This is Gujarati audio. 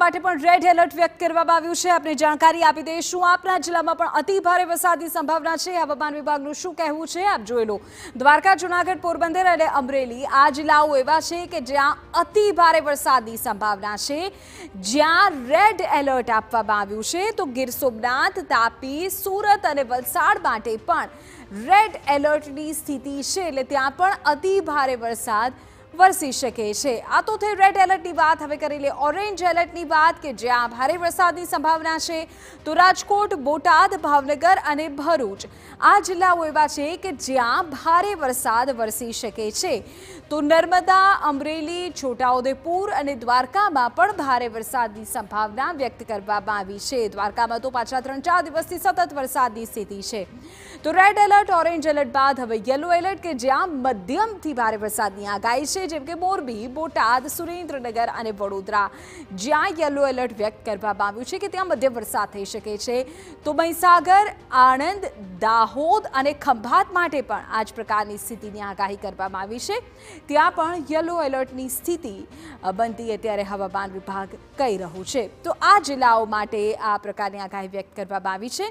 માટે પણ રેડ એલર્ટ વ્યક્ત કરવામાં આવ્યું છે આપણે જાણકારી આપી દઈશું આપના જિલ્લામાં પણ અતિ ભારે વરસાદની સંભાવના છે હવામાન વિભાગનું શું કહેવું છે આપ જોઈ લો દ્વારકા જુનાગઢ પોરબંદર અને અમરેલી આ જિલ્લાઓ એવા છે કે જ્યાં અતિ ભારે વરસાદની સંભાવના છે જ્યાં રેડ એલર્ટ આપવામાં આવ્યું છે તો ગીર સોમનાથ તાપી સુરત અને વલસાડ માટે પણ રેડ એલર્ટની સ્થિતિ છે એટલે ત્યાં પણ અતિ ભારે વરસાદ વરસી શકે છે આ તો થઈ રેડ એલર્ટની વાત હવે કરી લે ઓરેન્જ એલર્ટની વાત કે જ્યાં ભારે વરસાદની સંભાવના છે તો રાજકોટ બોટાદ ભાવનગર અને ભરૂચ આ જિલ્લાઓ એવા છે કે જ્યાં ભારે વરસાદ વરસી શકે છે તો નર્મદા અમરેલી છોટાઉદેપુર અને દ્વારકામાં પણ ભારે વરસાદની સંભાવના વ્યક્ત કરવામાં આવી છે દ્વારકામાં તો પાછલા ત્રણ ચાર દિવસથી સતત વરસાદની સ્થિતિ છે તો રેડ એલર્ટ ઓરેન્જ એલર્ટ બાદ હવે યલો એલર્ટ કે જ્યાં મધ્યમથી ભારે વરસાદની આગાહી છે જેમ કે મોરબી બોટાદ સુરેન્દ્રનગર અને વડોદરા જ્યાં યલો એલર્ટ વ્યક્ત કરવામાં આવ્યું છે કે ત્યાં મધ્યમ વરસાદ થઈ શકે છે તો મહીસાગર આણંદ દાહોદ અને ખંભાત માટે પણ આ જ પ્રકારની સ્થિતિની આગાહી કરવામાં આવી છે ત્યાં પણ યલો એલર્ટની સ્થિતિ બનતી અત્યારે હવામાન વિભાગ કહી રહ્યું છે તો આ જિલ્લાઓ માટે આ પ્રકારની આગાહી વ્યક્ત કરવામાં આવી છે